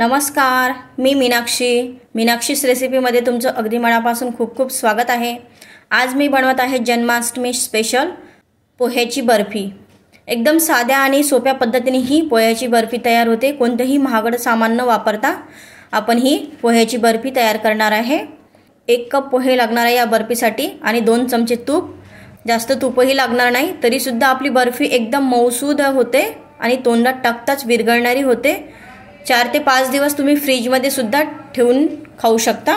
नमस्कार मी मीनाक्षी मीनाक्षीस रेसिपीमध्ये तुमचं अगदी मनापासून खूप खूप स्वागत आहे आज मी बनवत आहे जन्माष्टमी स्पेशल पोह्याची बर्फी एकदम साध्या आणि सोप्या पद्धतीने ही पोह्याची बर्फी तयार होते कोणतंही महागड सामान न वापरता आपण ही पोह्याची बर्फी तयार करणार आहे एक कप पोहे लागणार आहे या बर्फीसाठी आणि दोन चमचे तूप जास्त तूपही लागणार नाही तरीसुद्धा आपली बर्फी एकदम मौसूद होते आणि तोंडात टाकताच विरघळणारी होते चार ते पाच दिवस तुम्ही फ्रीजमध्ये सुद्धा ठेवून खाऊ शकता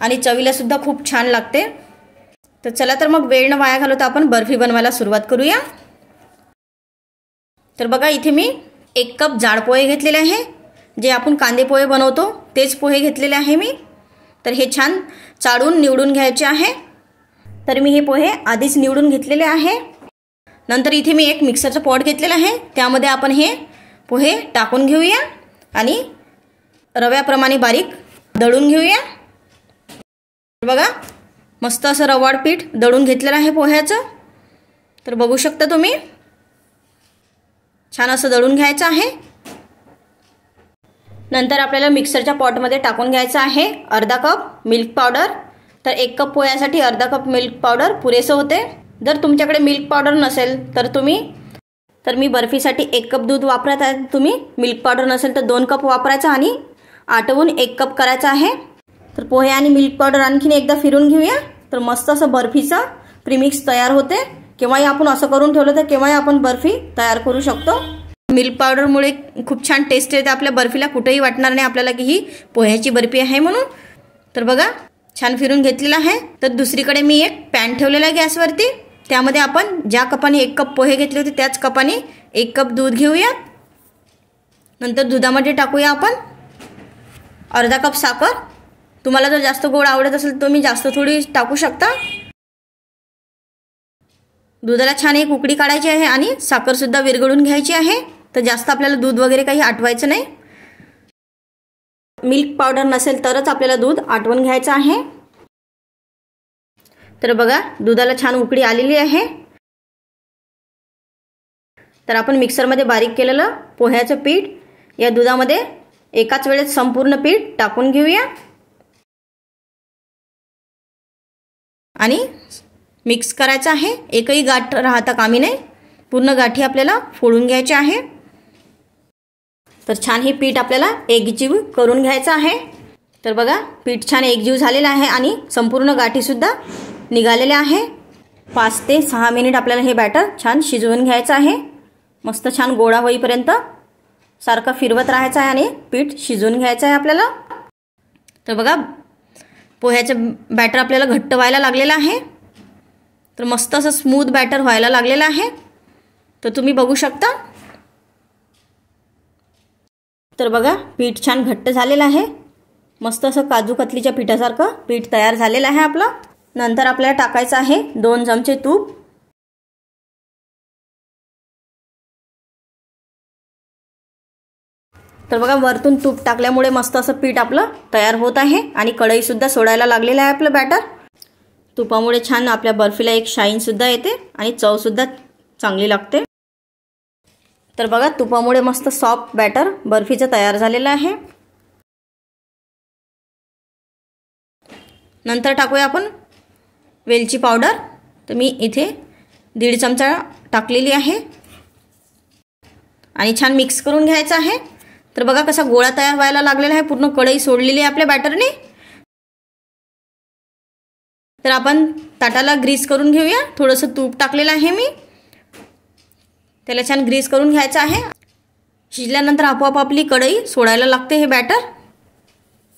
आणि चवीला सुद्धा खूप छान लागते तर चला तर मग वेळ न वाया घालवता आपण बर्फी बनवायला सुरुवात करूया तर बघा इथे मी एक कप जाड पोहे घेतलेले आहे जे आपण कांदे पोहे बनवतो तेच पोहे घेतलेले आहे मी तर हे छान चाळून निवडून घ्यायचे आहे तर मी हे पोहे आधीच निवडून घेतलेले आहे नंतर इथे मी एक मिक्सरचं पॉट घेतलेला आहे त्यामध्ये आपण हे पोहे टाकून घेऊया आणि रव्याप्रमाणे बारीक दळून घेऊया बघा मस्त असं रवाड पीठ दळून घेतलेलं आहे पोह्याचं तर बघू शकता तुम्ही छान असं दळून घ्यायचं आहे नंतर आपल्याला मिक्सरच्या पॉटमध्ये टाकून घ्यायचं आहे अर्धा कप मिल्क पावडर तर एक कप पोह्यासाठी अर्धा कप मिल्क पावडर पुरेसं होते जर तुमच्याकडे मिल्क पावडर नसेल तर तुम्ही तर मी बर्फीसाठी एक कप दूध वापरत आहे तुम्ही मिल्क पावडर नसेल तर दोन कप वापरायचा आणि आटवून एक कप करायचा आहे तर पोहे आणि मिल्क पावडर आणखीन एकदा फिरून घेऊया तर मस्त असं बर्फीचं प्रिमिक्स तयार होते केव्हाही आपण असं करून ठेवलं तर केव्हाही आपण बर्फी तयार करू शकतो मिल्क पावडरमुळे खूप छान टेस्ट येते आपल्या बर्फीला कुठेही वाटणार नाही आपल्याला की ही पोह्याची बर्फी आहे म्हणून तर बघा छान फिरून घेतलेला आहे तर दुसरीकडे मी एक पॅन ठेवलेला आहे गॅसवरती त्यामध्ये आपण ज्या कपाने एक कप पोहे घेतले होते त्याच कपाने एक कप दूध घेऊयात नंतर दुधामध्ये टाकूया आपण अर्धा कप साखर तुम्हाला जर जास्त गोड आवडत असेल तर तुम्ही जास्त थोडी टाकू शकता दुधाला छान एक उकडी काढायची आहे आणि साखरसुद्धा विरघळून घ्यायची आहे तर जास्त आपल्याला दूध वगैरे काही आटवायचं नाही मिल्क पावडर नसेल तरच आपल्याला दूध आठवण घ्यायचं आहे तर बघा दुधाला छान उकडी आलेली आहे तर आपण मिक्सरमध्ये बारीक केलेलं पोह्याचं पीठ या दुधामध्ये एकाच वेळेस संपूर्ण पीठ टाकून घेऊया आणि मिक्स करायचं आहे एकही गाठ राहता कामी नाही पूर्ण गाठी आपल्याला फोडून घ्यायची आहे तर छान हे पीठ आपल्याला एकजीव करून घ्यायचं आहे तर बघा पीठ छान एकजीव झालेलं आहे आणि संपूर्ण गाठीसुद्धा निघालेले आहे पाच ते सहा मिनिट आपल्याला हे बॅटर छान शिजवून घ्यायचं आहे मस्त छान गोळा होईपर्यंत सारखं फिरवत राहायचं आहे आणि पीठ शिजवून घ्यायचं आहे आपल्याला तर बघा पोह्याचं बॅटर आपल्याला घट्ट व्हायला लागलेलं आहे तर मस्त असं स्मूथ बॅटर व्हायला लागलेलं आहे तर तुम्ही बघू शकता तर बघा पीठ छान घट्ट झालेलं आहे मस्त असं काजू कतलीच्या पिठासारखं पीठ तयार झालेलं आहे आपलं नंतर आपल्याला टाकायचं आहे दोन चमचे तूप तर बघा वरतून तूप टाकल्यामुळे मस्त असं पीठ आपलं तयार होत आहे आणि कढईसुद्धा सोडायला लागलेलं आहे आपलं बॅटर तुपामुळे छान आपल्या बर्फीला एक सुद्धा येते आणि चव सुद्धा चांगली लागते तर बघा तुपामुळे मस्त सॉफ्ट बॅटर बर्फीचं तयार झालेलं आहे नंतर टाकूया आपण वेलची पावडर तर मी इथे दीड चमचा टाकलेली आहे आणि छान मिक्स करून घ्यायचं आहे तर बघा कसा गोळा तयार व्हायला लागलेला आहे पूर्ण कढई सोडलेली आहे आपल्या बॅटरने तर आपण ताटाला ग्रीस करून घेऊया थोडंसं तूप टाकलेलं आहे मी त्याला छान ग्रीस करून घ्यायचं आहे शिजल्यानंतर आपोआप आपली कढई सोडायला लागते हे बॅटर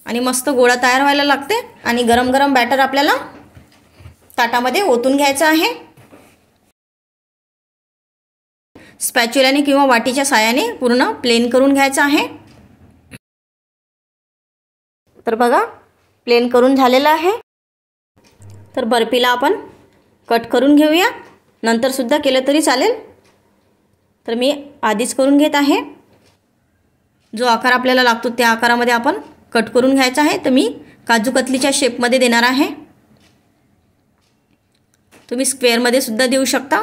आणि मस्त गोळा तयार व्हायला लागते आणि गरम गरम बॅटर आपल्याला ताटामध्ये ओतून घ्यायचं आहे स्पॅच्युलाने किंवा वाटीच्या सायाने पूर्ण प्लेन करून घ्यायचं आहे तर बघा प्लेन करून झालेलं आहे तर बर्फीला आपण कट करून घेऊया नंतरसुद्धा केलं तरी चालेल तर मी आधीच करून घेत आहे जो आकार आपल्याला लागतो त्या आकारामध्ये आपण कट करून घ्यायचा आहे तर मी काजूकतलीच्या शेपमध्ये देणार आहे तुम्ही स्क्वेअरमध्ये सुद्धा देऊ शकता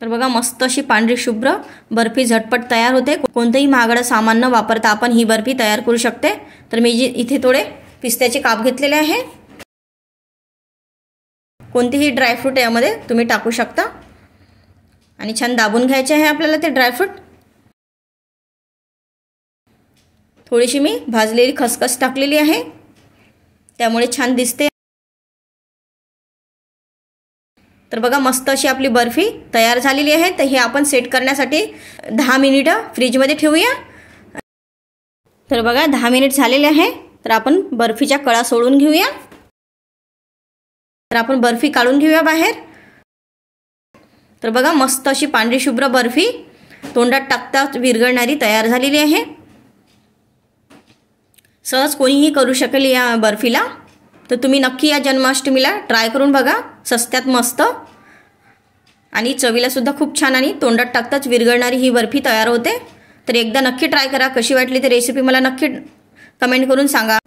तर बघा मस्त अशी पांढरी शुभ्र बर्फी झटपट तयार होते कोणतंही महागडं सामान न वापरता आपण ही बर्फी तयार करू शकते तर मी जी इथे थोडे पिस्त्याचे काप घेतलेले आहे कोणतेही ड्रायफ्रूट यामध्ये तुम्ही टाकू शकता आणि छान दाबून घ्यायचे आहे आपल्याला ते ड्रायफ्रूट थोडीशी मी भाजलेली खसखस टाकलेली आहे त्यामुळे छान दिसते तर बघा मस्त अशी आपली बर्फी तयार झालेली आहे तर हे आपण सेट करण्यासाठी दहा मिनिटं फ्रीजमध्ये ठेवूया तर बघा दहा मिनिट झालेले आहे तर आपण बर्फीच्या कळा सोडून घेऊया तर आपण बर्फी काढून घेऊया बाहेर तर बघा मस्त अशी पांढरी शुभ्र बर्फी तोंडात टाकता विरघळणारी तयार झालेली आहे सहज कोणीही करू शकेल या बर्फीला तर तुम्ही नक्की या जन्माष्टमीला ट्राय करून बघा सस्त्यात मस्त आणि चवीलासुद्धा खूप छान आणि तोंडात टाकताच विरघळणारी ही बर्फी तयार होते तर एकदा नक्की ट्राय करा कशी वाटली ती रेसिपी मला नक्की कमेंट करून सांगा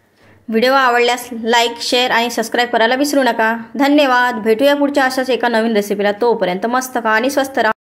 व्हिडिओ आवडल्यास लाईक शेअर आणि सबस्क्राईब करायला विसरू नका धन्यवाद भेटूया पुढच्या अशाच एका नवीन रेसिपीला तोपर्यंत मस्त का आणि स्वस्त राहा